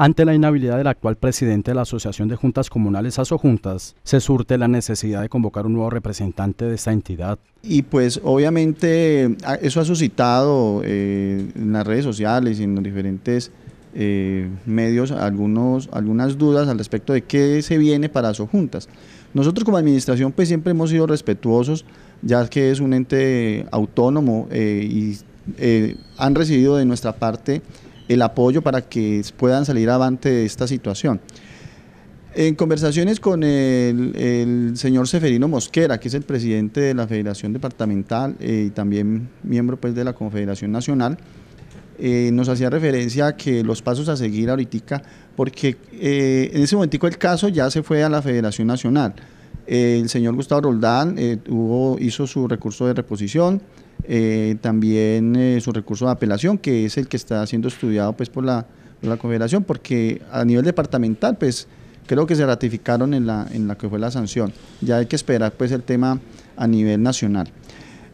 Ante la inhabilidad del actual presidente de la Asociación de Juntas Comunales Asojuntas, se surte la necesidad de convocar un nuevo representante de esta entidad. Y pues obviamente eso ha suscitado eh, en las redes sociales y en los diferentes eh, medios algunos, algunas dudas al respecto de qué se viene para Asojuntas. Nosotros como administración pues siempre hemos sido respetuosos, ya que es un ente autónomo eh, y han recibido de nuestra parte el apoyo para que puedan salir adelante de esta situación. En conversaciones con el, señor Seferino Mosquera, que es el presidente de la Federación Departamental eh, y también miembro pues, de la Confederación Nacional, eh, nos hacía referencia a que los pasos a seguir ahorita, porque eh, en ese momentico el caso ya se fue a la Federación Nacional el señor Gustavo Roldán eh, hizo su recurso de reposición, eh, también eh, su recurso de apelación, que es el que está siendo estudiado pues, por, la, Confederación, porque a nivel departamental, pues creo que se ratificaron en la, que fue la sanción. Ya hay que esperar pues el tema a nivel nacional.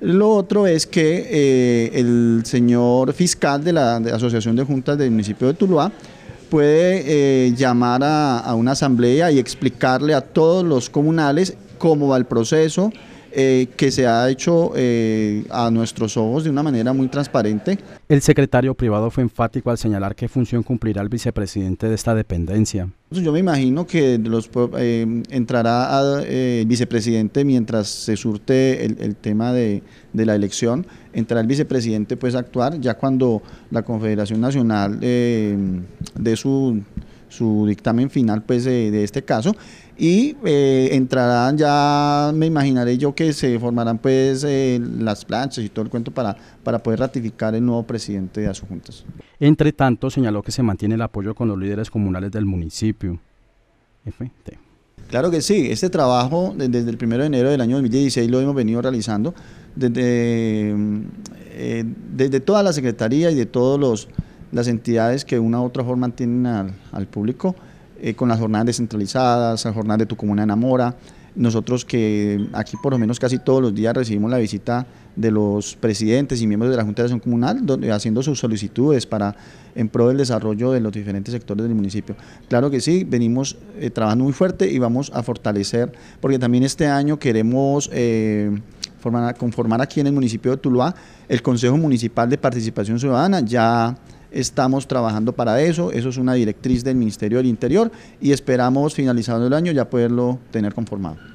Lo otro es que el señor fiscal de la, de la Asociación de Juntas del municipio de Tuluá puede eh, llamar a una asamblea y explicarle a todos los comunales cómo va el proceso, eh, que se ha hecho eh, a nuestros ojos de una manera muy transparente. El secretario privado fue enfático al señalar qué función cumplirá el vicepresidente de esta dependencia. Pues yo me imagino que eh, entrará el vicepresidente mientras se surte el, tema de, la elección, entrará el vicepresidente pues a actuar ya cuando la Confederación Nacional de su su dictamen final pues de, este caso y eh, entrarán ya, me imaginaré yo que se formarán pues eh, las planchas y todo el cuento para, para poder ratificar el nuevo presidente de Juntas. Entre tanto, señaló que se mantiene el apoyo con los líderes comunales del municipio. Claro que sí, este trabajo desde el 1 de enero del año 2016 lo hemos venido realizando desde, eh, desde toda la Secretaría y de todos los las entidades que de una u otra forma tienen al, público, eh, con las jornadas descentralizadas, las jornadas de tu comuna enamora. Nosotros que aquí por lo menos casi todos los días recibimos la visita de los presidentes y miembros de la Junta de Acción Comunal haciendo sus solicitudes para en pro del desarrollo de los diferentes sectores del municipio. Claro que sí, venimos eh, trabajando muy fuerte y vamos a fortalecer, porque también este año queremos eh, conformar aquí en el municipio de Tuluá el Consejo Municipal de Participación Ciudadana, ya Estamos trabajando para eso, eso es una directriz del Ministerio del Interior y esperamos finalizando el año ya poderlo tener conformado.